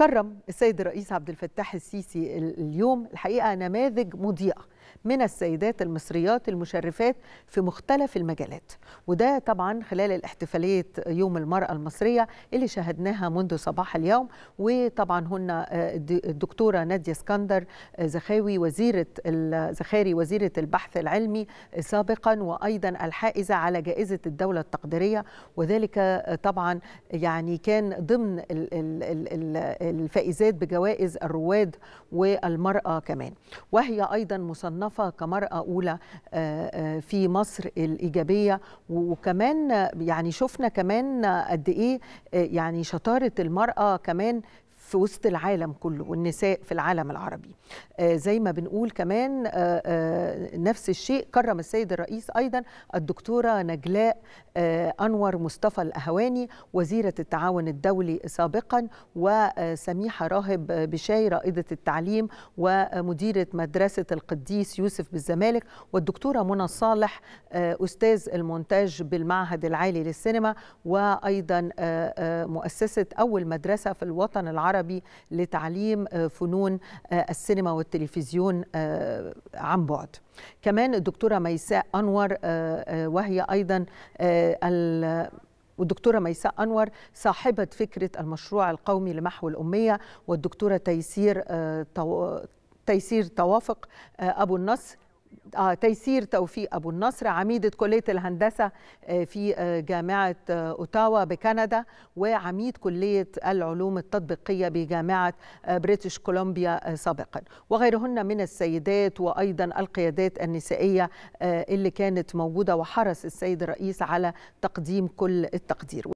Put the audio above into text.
كرم السيد الرئيس عبد الفتاح السيسي اليوم الحقيقه نماذج مضيئه من السيدات المصريات المشرفات في مختلف المجالات وده طبعا خلال الاحتفالية يوم المرأة المصرية اللي شاهدناها منذ صباح اليوم وطبعا هن آه، الدكتورة نادية اسكندر آه، زخاوي وزيرة زخاري وزيرة البحث العلمي آه، سابقا وأيضا الحائزة على جائزة الدولة التقديرية وذلك طبعا يعني كان ضمن الفائزات بجوائز الرواد والمرأة كمان وهي أيضا مصنفة مصنفة كمرأة أولى آه، آه، في مصر الإيجابية وكمان يعني شفنا كمان قد إيه آه، يعني شطارة المرأة كمان في وسط العالم كله والنساء في العالم العربي آه، زي ما بنقول كمان آه، آه، نفس الشيء كرم السيد الرئيس أيضا الدكتورة نجلاء أنور مصطفى الأهواني وزيرة التعاون الدولي سابقا وسميحة راهب بشاي رائدة التعليم ومديرة مدرسة القديس يوسف بالزمالك والدكتورة منى صالح أستاذ المونتاج بالمعهد العالي للسينما وأيضا مؤسسة أول مدرسة في الوطن العربي العربي لتعليم آه، فنون آه، السينما والتلفزيون آه، عن بعد كمان الدكتورة ميساء أنور وهي أيضا والدكتورة ميساء أنور صاحبة فكرة المشروع القومي لمحو الأمية والدكتورة تيسير تيسير توافق أبو النصر آه تيسير توفيق أبو النصر عميدة كلية الهندسة آه، في آه، جامعة آه، أوتاوا بكندا وعميد كلية العلوم التطبيقية بجامعة بريتش كولومبيا سابقا وغيرهن من السيدات وأيضا القيادات النسائية اللي كانت موجودة وحرص السيد الرئيس على تقديم كل التقدير